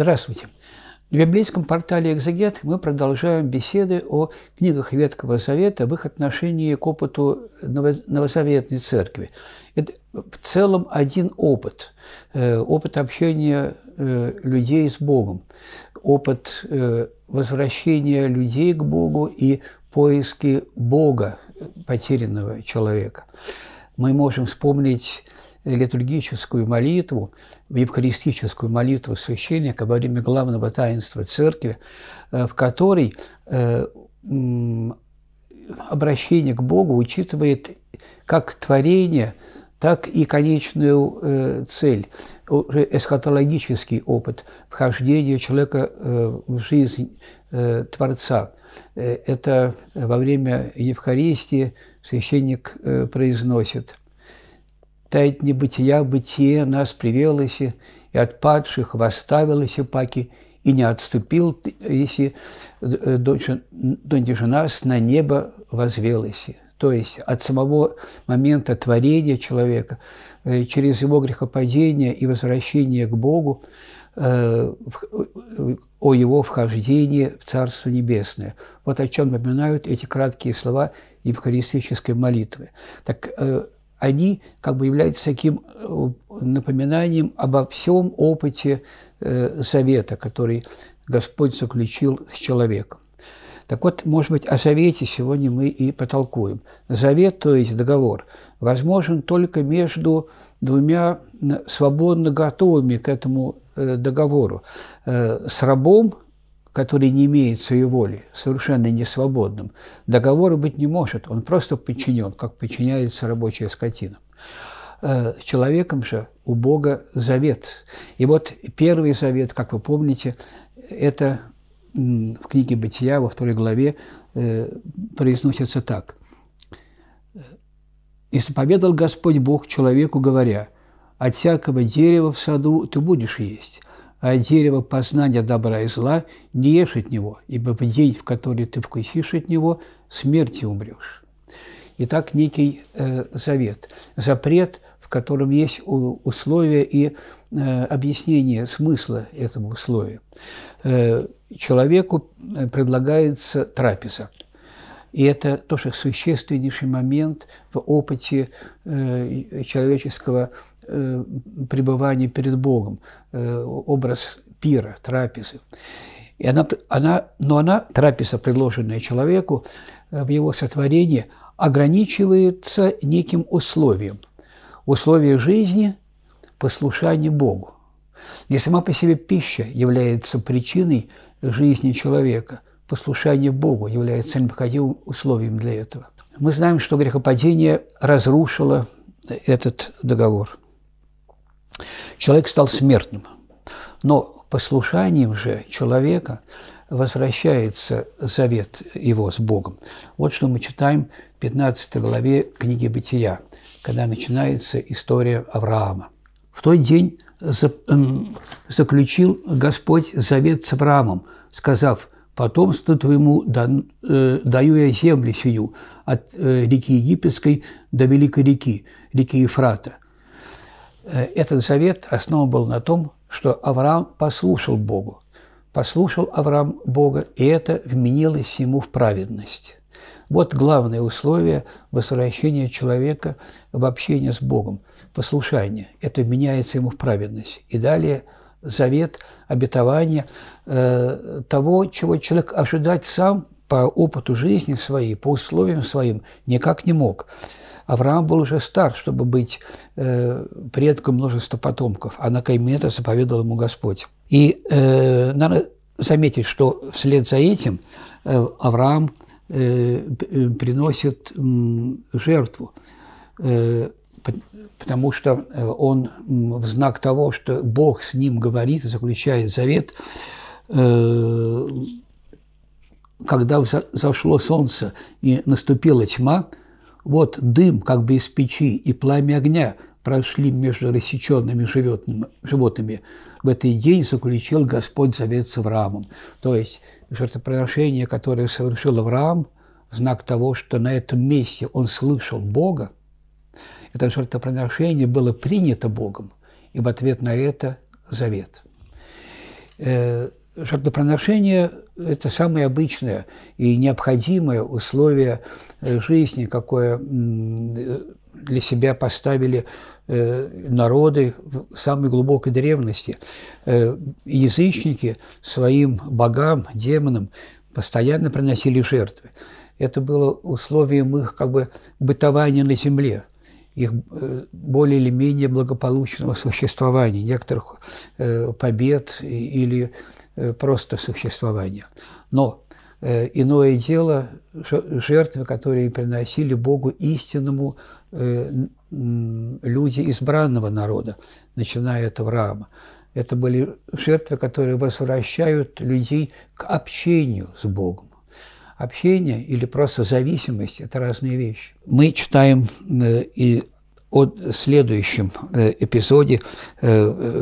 Здравствуйте! В библейском портале «Экзегет» мы продолжаем беседы о книгах Ветхого Завета в их отношении к опыту новозаветной церкви. Это в целом один опыт, э, опыт общения э, людей с Богом, опыт э, возвращения людей к Богу и поиски Бога, потерянного человека. Мы можем вспомнить литургическую молитву, в евхаристическую молитву священника во время главного таинства церкви, э, в которой э, обращение к Богу учитывает как творение, так и конечную э, цель, эсхатологический опыт вхождения человека в жизнь Творца. Это во время Евхаристии священник произносит – таять небытия а бытие нас привел, и от падших восставил, паки, и не отступил, если э, донде нас на небо возвелось. То есть от самого момента творения человека э, через его грехопадение и возвращение к Богу э, о его вхождении в Царство Небесное. Вот о чем напоминают эти краткие слова евхаристической молитвы. Так они как бы являются таким э, напоминанием обо всем опыте э, завета, который Господь заключил с человеком. Так вот, может быть, о завете сегодня мы и потолкуем. Завет, то есть договор, возможен только между двумя свободно готовыми к этому э, договору. С рабом – который не имеет своей воли, совершенно не свободным, договора быть не может, он просто подчинен, как подчиняется рабочая скотина. Э, человеком же у Бога завет. И вот первый завет, как вы помните, это в книге «Бытия» во второй главе э, произносится так. «И заповедал Господь Бог человеку, говоря, от всякого дерева в саду ты будешь есть, а дерево познания добра и зла, не ешь от него, ибо в день, в который ты вкусишь от него, смерти умрешь. Итак, некий э, завет, запрет, в котором есть условия и э, объяснение смысла этого условия. Э, человеку э, предлагается трапеза. И это тоже существеннейший момент в опыте э, человеческого э, пребывания перед Богом, э, образ пира, трапезы. И она, она, но она, трапеза, предложенная человеку э, в его сотворении, ограничивается неким условием. Условие жизни – послушание Богу. Не сама по себе пища является причиной жизни человека. Послушание Богу является необходимым условием для этого. Мы знаем, что грехопадение разрушило этот договор – человек стал смертным. Но послушанием же человека возвращается завет его с Богом. Вот что мы читаем в 15 главе книги «Бытия», когда начинается история Авраама. В тот день эм, заключил Господь завет с Авраамом, сказав, «Потомству твоему э, даю я землю сию от э, реки Египетской до великой реки, реки Ефрата, Э, этот завет основан был на том, что Авраам послушал Богу. Послушал Авраам Бога, и это вменилось ему в праведность. Вот главное условие возвращения человека в общение с Богом – послушание. Это вменяется ему в праведность. И далее завет, обетование э, того, чего человек ожидать сам – по опыту жизни своей, по условиям своим никак не мог. Авраам был уже стар, чтобы быть э, предком множества потомков, а на это заповедал ему Господь. И э, надо заметить, что вслед за этим э, Авраам э, э приносит э, жертву, э, потому что э, он в знак того, что Бог с ним говорит, заключает завет, э, когда зашло солнце и наступила тьма, вот дым как бы из печи и пламя огня прошли между рассеченными животными. В этот день заключил Господь завет с Авраамом. То есть жертвоприношение, которое совершил Авраам, знак того, что на этом месте он слышал Бога, это жертвоприношение было принято Богом, и в ответ на это завет. Э, жертвоприношение – это самое обычное и необходимое условие э, жизни, какое для себя поставили э, народы самой глубокой древности. Э, язычники своим богам, демонам постоянно приносили жертвы. Это было условием их как бы бытования на земле – их э, более или менее благополучного существования, некоторых э, побед или э, просто существования. Но иное дело жертвы, которые приносили Богу истинному люди избранного народа, начиная от Авраама. Это были жертвы, которые возвращают людей к общению с Богом общения или просто зависимость – это разные вещи. Мы читаем э, и о э, следующем э, эпизоде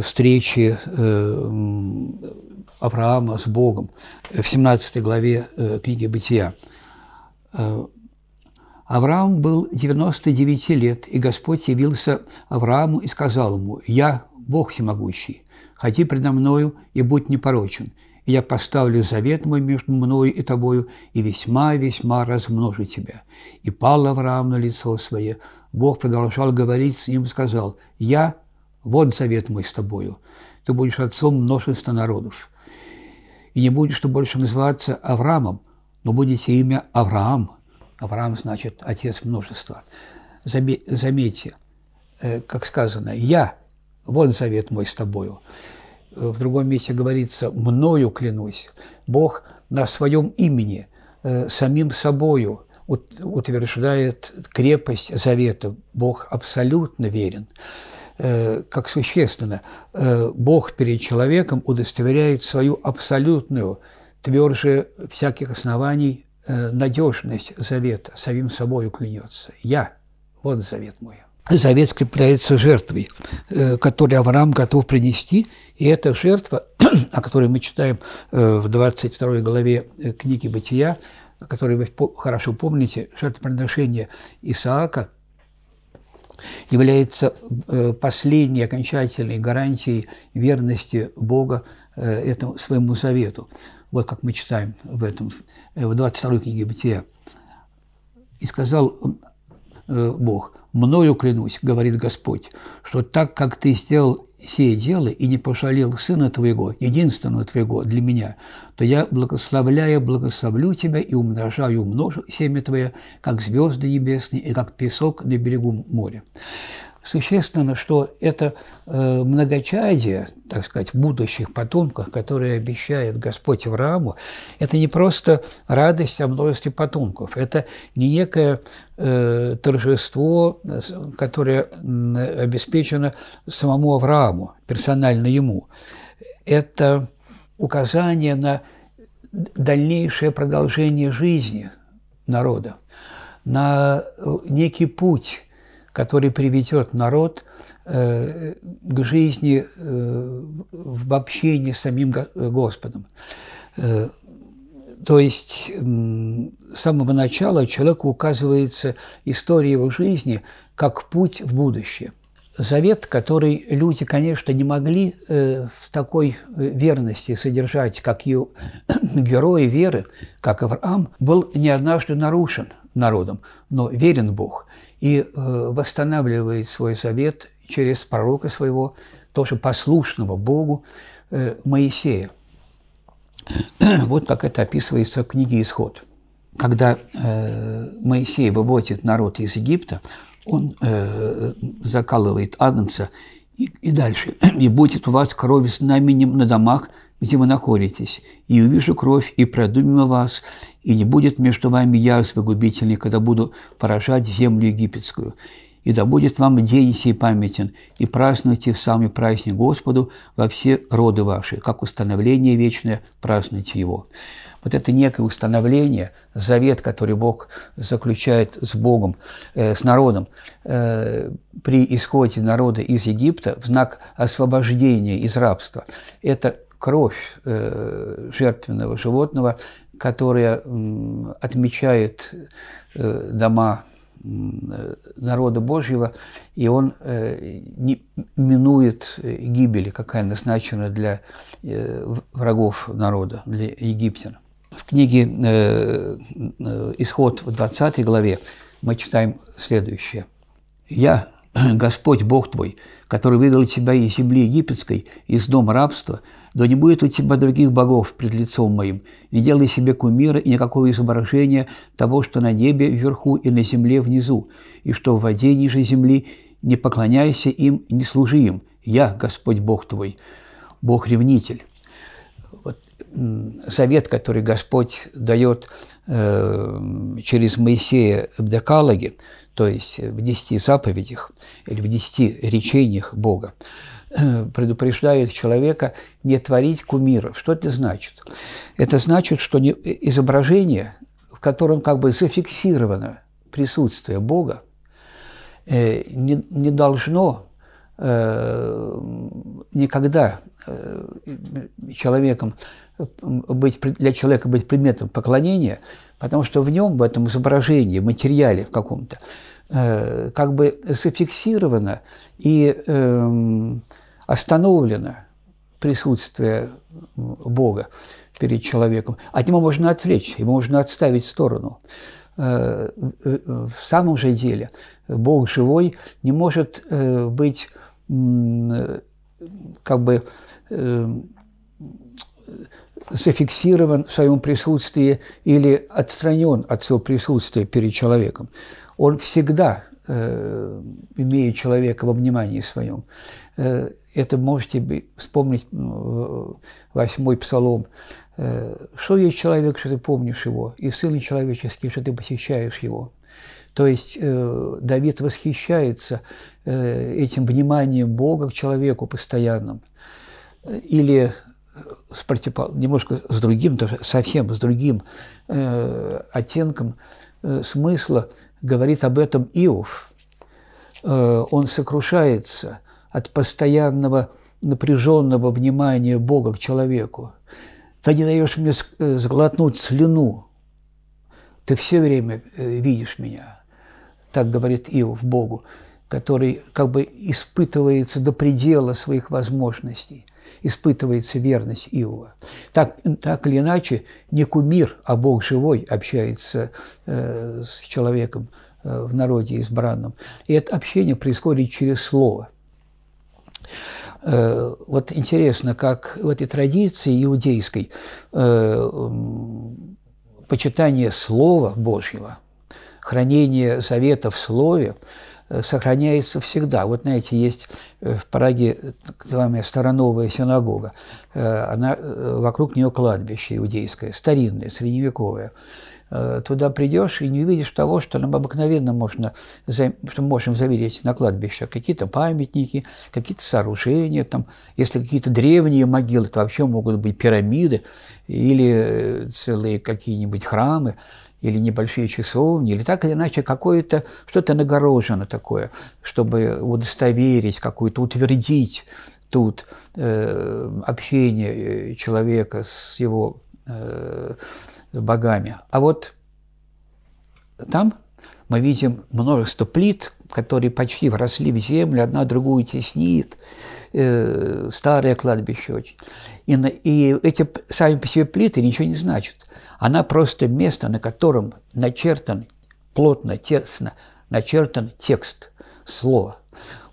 встречи Авраама с Богом в 17 главе книги «Бытия». Авраам был 99 лет, и Господь явился Аврааму и сказал ему, «Я, Бог всемогущий, ходи предо мною и будь непорочен, я поставлю завет мой между мною и тобою, и весьма-весьма размножу тебя». И пал Авраам на лицо свое. Бог продолжал говорить с ним и сказал, «Я – вот завет мой с тобою, ты будешь отцом множества народов, и не будешь ты больше называться Авраамом, но будете имя Авраам». Авраам значит «отец множества». Заметьте, э, как сказано, «Я – вот завет мой с тобою». Э, в другом месте говорится «мною клянусь», Бог на своем имени, э, самим собою утверждает крепость завета. Бог абсолютно верен. Э, как существенно, Бог перед человеком удостоверяет свою абсолютную, тверже всяких оснований, надежность завета, самим собою клянется. «Я» – вот завет мой завет скрепляется жертвой, э, которую Авраам готов принести. И эта жертва, о которой мы читаем э, в 22 главе э, книги «Бытия», которую вы хорошо помните, жертвоприношение Исаака, является последней окончательной гарантией верности Бога этому, своему завету. Вот как мы читаем в, этом, в 22 книге «Бытия». «И сказал Бог, Мною клянусь, говорит Господь, что так, как ты сделал сие дело и не пошалил сына твоего, единственного твоего для меня, то я, благословляя, благословлю тебя и умножаю множу семя твое, как звезды небесные и как песок на берегу моря» существенно, что это э, многочадие, так сказать, будущих потомков, которые обещает Господь Аврааму, это не просто радость о множестве потомков, это не некое э, торжество, которое обеспечено самому Аврааму, персонально ему. Это указание на дальнейшее продолжение жизни народа, на э, некий путь, который приведет народ э, к жизни э, в общении с самим Господом. Э, то есть с самого начала человеку указывается история его жизни как путь в будущее. Завет, который люди, конечно, не могли в такой верности содержать, как ее герои веры, как Авраам, был не однажды нарушен народом, но верен Бог – и э, восстанавливает свой завет через пророка своего, тоже послушного Богу э, Моисея. Вот как это описывается в книге «Исход». Когда э, Моисей выводит народ из Египта, он закалывает агнца и, и дальше. «И будет у вас кровь знаменем на домах где вы находитесь, и увижу кровь, и продумаю вас, и не будет между вами язвы губительной, когда буду поражать землю египетскую. И да будет вам день сей памятен, и празднуйте в самый праздник Господу во все роды ваши, как установление вечное празднуйте его». Вот это некое установление, завет, который Бог заключает с Богом, э, с народом, э, при исходе народа из Египта в знак освобождения из рабства. Это кровь э, жертвенного животного, которая отмечает э, дома э, народа Божьего, и он не минует гибели, какая назначена для врагов народа, для египтян. В книге «Исход» в 20 главе мы читаем следующее. «Я, Господь Бог твой, который выдал тебя из земли египетской, из дома рабства, да не будет у тебя других богов пред лицом моим. Не делай себе кумира и никакого изображения того, что на небе вверху и на земле внизу, и что в воде ниже земли, не поклоняйся им, не служи им. Я, Господь Бог твой, Бог-ревнитель». Вот завет, который Господь дает э, через Моисея в Декалоге, то есть в десяти заповедях или в десяти речениях Бога, э, предупреждает человека не творить кумиров. Что это значит? Это значит, что не, изображение, в котором как бы зафиксировано присутствие Бога, э, не, не должно Э, никогда э, человеком быть, для человека быть предметом поклонения, потому что в нем, в этом изображении, в материале в каком-то, э, как бы зафиксировано и эм, остановлено присутствие Бога перед человеком. От него можно отвлечь, его можно отставить в сторону. Э, э, в самом же деле Бог живой не может э, быть как бы зафиксирован в своем присутствии или отстранен от своего присутствия перед человеком. Он всегда имеет человека во внимании своем. Это можете вспомнить восьмой псалом Э, что есть человек, что ты помнишь его, и Сын Человеческий, что ты посещаешь его. То есть э, Давид восхищается э, этим вниманием Бога к человеку постоянным. Э, или э, с противопол... немножко с другим, даже совсем с другим э, оттенком э, смысла говорит об этом Иов. Э, он сокрушается от постоянного напряженного внимания Бога к человеку. Ты не даешь мне э, сглотнуть слюну. Ты все время э, видишь меня. Так говорит Иов Богу, который как бы испытывается до предела своих возможностей испытывается верность Иова. Так, так или иначе, не кумир, а Бог живой общается э, с человеком э, в народе избранном. И это общение происходит через слово. Э, вот интересно, как в этой традиции иудейской э, почитание Слова Божьего, хранение завета в Слове, Э, сохраняется всегда. Вот, знаете, есть э, в Праге так называемая Староновая синагога. Э, она, вокруг нее кладбище иудейское, старинное, средневековое. Туда придешь и не увидишь того, что нам обыкновенно можно, что мы можем заверить на кладбище. Какие-то памятники, какие-то сооружения, там, если какие-то древние могилы, то вообще могут быть пирамиды или целые какие-нибудь храмы или небольшие часовни, или так или иначе какое-то что-то нагорожено такое, чтобы удостоверить, какую-то утвердить тут э, общение э, человека с его э, богами. А вот там мы видим множество плит, которые почти вросли в землю, одна другую теснит, э, старое кладбище очень. И, и эти сами по себе плиты ничего не значат. Она просто место, на котором начертан плотно, тесно начертан текст, слово.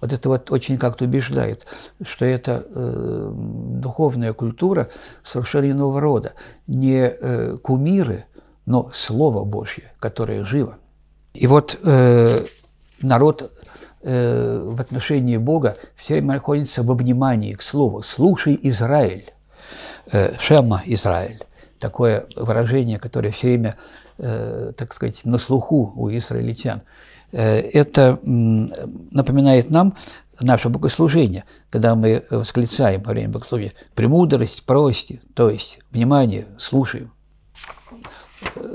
Вот это вот очень как-то убеждает, что это э, духовная культура совершенно иного рода. Не э, кумиры, но Слово Божье, которое живо. И вот э, народ э, в отношении Бога все время находится в обнимании к Слову. «Слушай, Израиль!» э, «Шема, Израиль!» такое выражение, которое все время, э, так сказать, на слуху у израильтян. Э, это э, напоминает нам наше богослужение, когда мы восклицаем во время богослужения «премудрость прости», то есть «внимание, слушаем».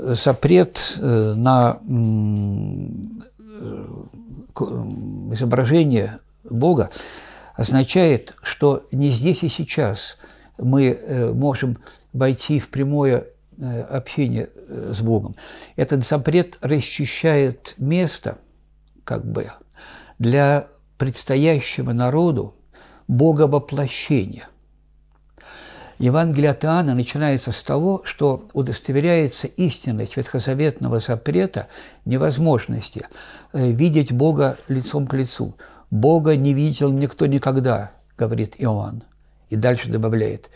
Запрет э, э, на э, изображение Бога означает, что не здесь и сейчас мы можем войти в прямое э, общение э, с Богом. Этот запрет расчищает место, как бы, для предстоящего народу Бога воплощения. Евангелие от Иоанна начинается с того, что удостоверяется истинность ветхозаветного запрета невозможности э, видеть Бога лицом к лицу. «Бога не видел никто никогда», – говорит Иоанн. И дальше добавляет,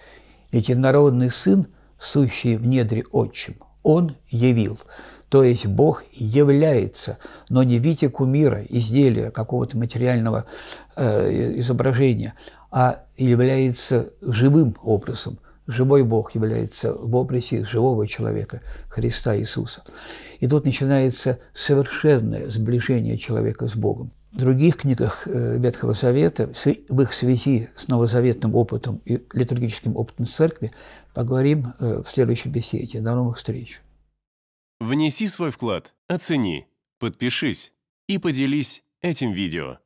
ведь инородный Сын, сущий в недре отчим, Он явил. То есть Бог является, но не в виде кумира, изделия, какого-то материального э, изображения, а является живым образом, Живой Бог является в образе живого человека, Христа Иисуса. И тут начинается совершенное сближение человека с Богом. В других книгах э, Ветхого Завета, в их связи с новозаветным опытом и литургическим опытом церкви, поговорим э, в следующей беседе. До новых встреч. Внеси свой вклад, оцени, подпишись и поделись этим видео.